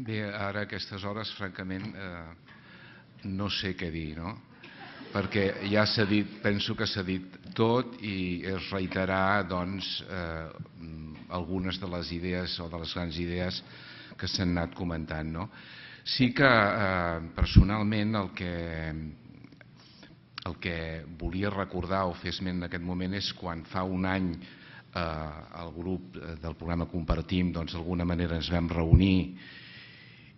Bé, ara a aquestes hores, francament, eh, no sé què dir, no? Perquè ja s'ha dit, penso que s'ha dit tot i es reiterar, doncs, eh, algunes de les idees o de les grans idees que s'han anat comentant, no? Sí que, eh, personalment, el que, el que volia recordar o fer esment en aquest moment és quan fa un any eh, el grup del programa Compartim, doncs d'alguna manera ens vam reunir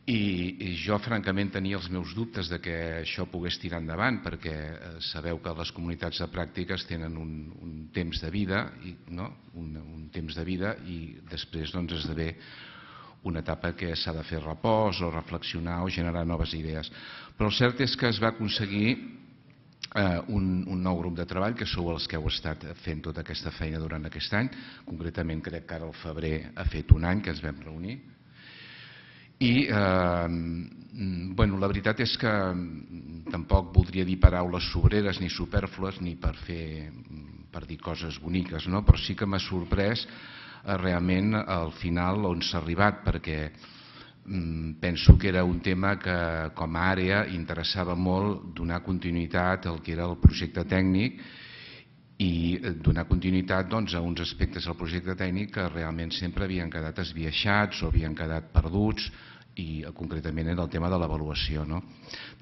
i, I jo, francament, tenia els meus dubtes de que això pogués tirar endavant, perquè eh, sabeu que les comunitats de pràctiques tenen un, un temps de vida, i, no? un, un temps de vida i després doncs, esdevé una etapa que s'ha de fer repòs o reflexionar o generar noves idees. Però el cert és que es va aconseguir eh, un, un nou grup de treball, que sou els que heu estat fent tota aquesta feina durant aquest any. Concretament, crec que ara el febrer ha fet un any que ens vam reunir, i ehm, bueno, la veritat és que mm, tampoc voldria dir paraules sobreres ni superflues ni per, fer, mm, per dir coses boniques, no? però sí que m'ha sorprès eh, realment al final on s'ha arribat, perquè mm, penso que era un tema que com a àrea interessava molt donar continuïtat al que era el projecte tècnic i eh, donar continuïtat doncs, a uns aspectes del projecte tècnic que realment sempre havien quedat esbiaixats o havien quedat perduts i eh, concretament en el tema de l'avaluació. No?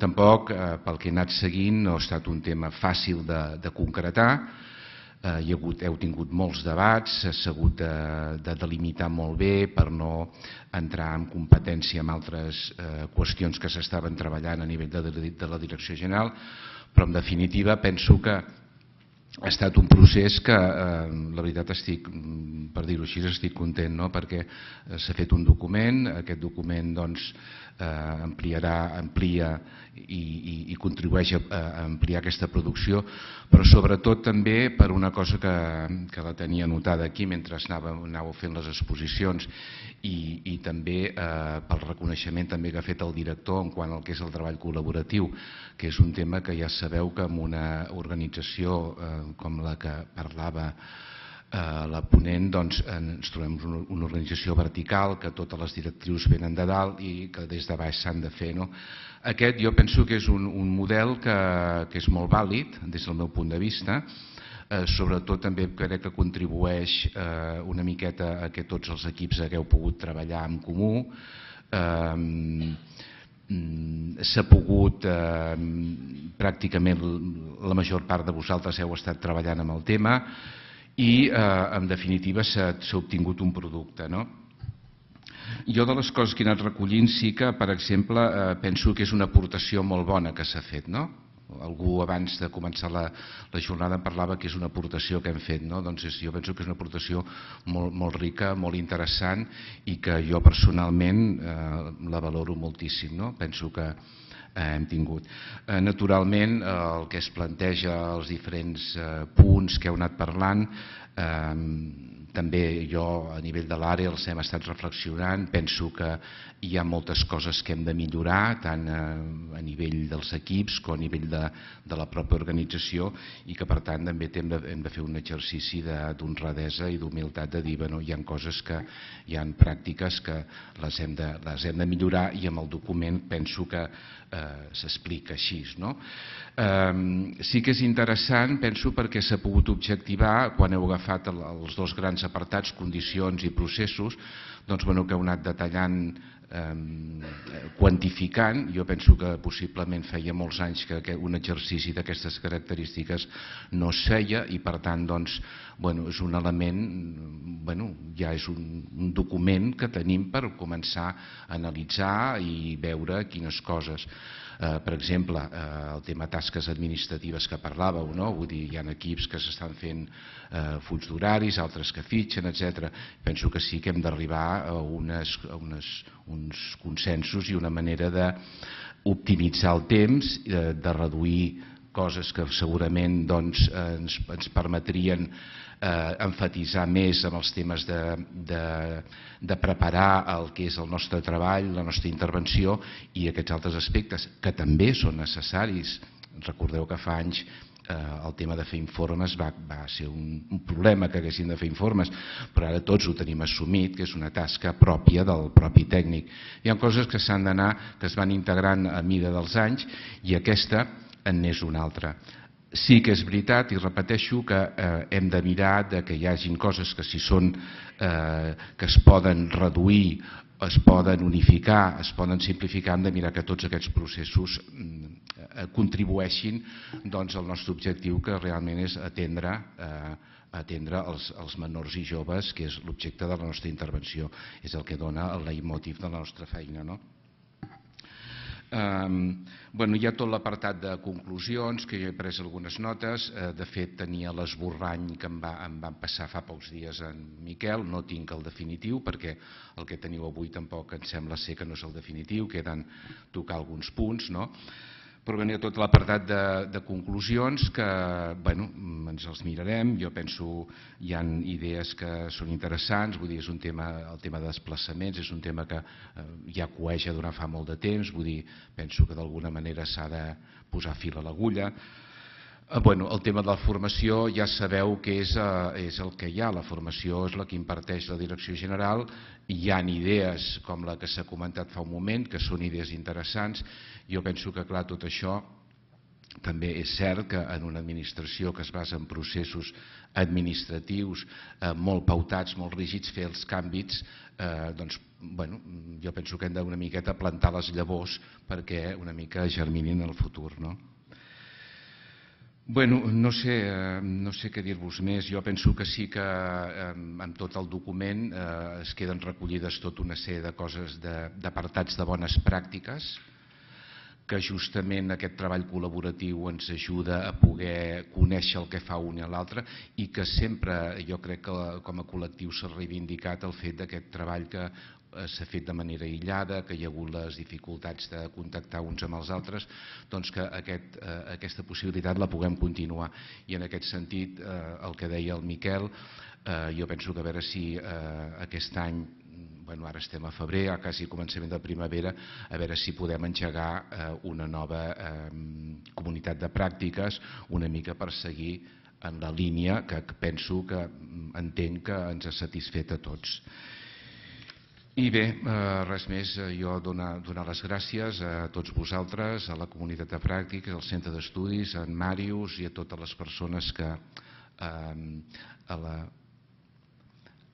Tampoc, eh, pel que he anat seguint, no ha estat un tema fàcil de, de concretar, eh, hi ha hagut, heu tingut molts debats, s'ha hagut de, de delimitar molt bé per no entrar en competència amb altres eh, qüestions que s'estaven treballant a nivell de, de la Direcció General, però en definitiva penso que ha estat un procés que, eh, la veritat, estic, mm, per dir-ho així, estic content, no? perquè eh, s'ha fet un document, aquest document doncs, eh, ampliarà, amplia i, i, i contribueix a, a ampliar aquesta producció, però sobretot també per una cosa que, que la tenia notada aquí mentre anava, anava fent les exposicions i, i també eh, pel reconeixement també que ha fet el director en quant al que és el treball col·laboratiu, que és un tema que ja sabeu que en una organització eh, com, la que parlava eh, la ponent, doncs, ens trobem una, una organització vertical, que totes les directrius venen de dalt i que des de baix s'han de fer. No? Aquest jo penso que és un, un model que, que és molt vàlid des del meu punt de vista, eh, sobretot també crec que contribueix eh, una miqueta a que tots els equips hagueu pogut treballar en comú, eh, Mm, s'ha pogut, eh, pràcticament la major part de vosaltres heu estat treballant amb el tema i eh, en definitiva s'ha obtingut un producte. No? Jo de les coses que he anat recollint sí que, per exemple, eh, penso que és una aportació molt bona que s'ha fet, no? algú abans de començar la, la jornada em parlava que és una aportació que hem fet, no? doncs és, jo penso que és una aportació molt, molt rica, molt interessant i que jo personalment eh, la valoro moltíssim. No? Penso que Eh, hem tingut. Eh, naturalment, eh, el que es planteja als diferents punts que heu anat parlant, també jo a nivell de l'àrea els hem estat reflexionant, penso que hi ha moltes coses que hem de millorar, tant a nivell dels equips com a nivell de, de la pròpia organització i que per tant també hem de, hem de fer un exercici d'honradesa i d'humilitat de dir, que hi ha coses que hi ha pràctiques que les hem, de, les hem de millorar i amb el document penso que Eh, s'explica així. No? Sí que és interessant, penso, perquè s'ha pogut objectivar, quan heu agafat els dos grans apartats, condicions i processos, doncs, bueno, que heu anat detallant Eh, quantificant, jo penso que possiblement feia molts anys que un exercici d'aquestes característiques no es feia i per tant doncs, bueno, és un element, bueno, ja és un, un document que tenim per començar a analitzar i veure quines coses. Eh, per exemple, eh, el tema tasques administratives que parlàveu, no? vull dir, hi ha equips que s'estan fent eh, fulls d'horaris, altres que fitxen, etc. Penso que sí que hem d'arribar a unes, unes, uns consensos i una manera d'optimitzar el temps, de reduir coses que segurament doncs, ens, ens permetrien eh, enfatitzar més amb els temes de, de, de preparar el que és el nostre treball, la nostra intervenció i aquests altres aspectes que també són necessaris. Recordeu que fa anys eh, el tema de fer informes va, va ser un, un problema que haguessin de fer informes, però ara tots ho tenim assumit, que és una tasca pròpia del propi tècnic. Hi ha coses que s'han d'anar, que es van integrant a mida dels anys i aquesta en n'és una altra. Sí que és veritat, i repeteixo, que eh, hem de mirar de que hi hagin coses que si són, eh, que es poden reduir, es poden unificar, es poden simplificar, hem de mirar que tots aquests processos eh, contribueixin doncs, al nostre objectiu, que realment és atendre eh, atendre els, els menors i joves, que és l'objecte de la nostra intervenció, és el que dona el leitmotiv de la nostra feina. No? Ehm, bueno, hi ha tot l'apartat de conclusions, que jo he pres algunes notes, eh, de fet tenia l'esborrany que em, va, em van passar fa pocs dies en Miquel, no tinc el definitiu perquè el que teniu avui tampoc em sembla ser que no és el definitiu, queden tocar alguns punts, no? però venia tot l'apartat de, de conclusions que bueno, mm, ens els mirarem, jo penso hi han idees que són interessants, vull dir, és un tema, el tema de desplaçaments és un tema que eh, ja coeja durant fa molt de temps, vull dir, penso que d'alguna manera s'ha de posar fil a l'agulla, Ah, bueno, el tema de la formació ja sabeu que és, eh, és el que hi ha, la formació és la que imparteix la direcció general, hi han idees com la que s'ha comentat fa un moment, que són idees interessants, jo penso que clar, tot això també és cert que en una administració que es basa en processos administratius eh, molt pautats, molt rígids, fer els canvis, eh, doncs, bueno, jo penso que hem d'una miqueta plantar les llavors perquè una mica germinin el futur. No? Bueno, no sé, eh, no sé què dir-vos més. Jo penso que sí que eh, en tot el document eh, es queden recollides tota una sèrie de coses d'apartats de, de bones pràctiques que justament aquest treball col·laboratiu ens ajuda a poder conèixer el que fa un i l'altre i que sempre jo crec que com a col·lectiu s'ha reivindicat el fet d'aquest treball que Eh, s'ha fet de manera aïllada, que hi ha hagut les dificultats de contactar uns amb els altres, doncs que aquest, eh, aquesta possibilitat la puguem continuar. I en aquest sentit, eh, el que deia el Miquel, eh, jo penso que a veure si eh, aquest any bueno, ara estem a febrer, a quasi començament de primavera, a veure si podem engegar eh, una nova eh, comunitat de pràctiques una mica per seguir en la línia que penso que mm, entenc que ens ha satisfet a tots. I bé, eh, res més, eh, jo donar, donar les gràcies a tots vosaltres, a la comunitat de pràctiques, al centre d'estudis, a en Màrius i a totes les persones que eh, a la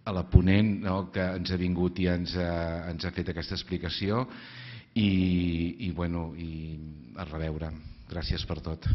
a la ponent no, que ens ha vingut i ens ha, ens ha fet aquesta explicació i, i, bueno, i a reveure. Gràcies per tot.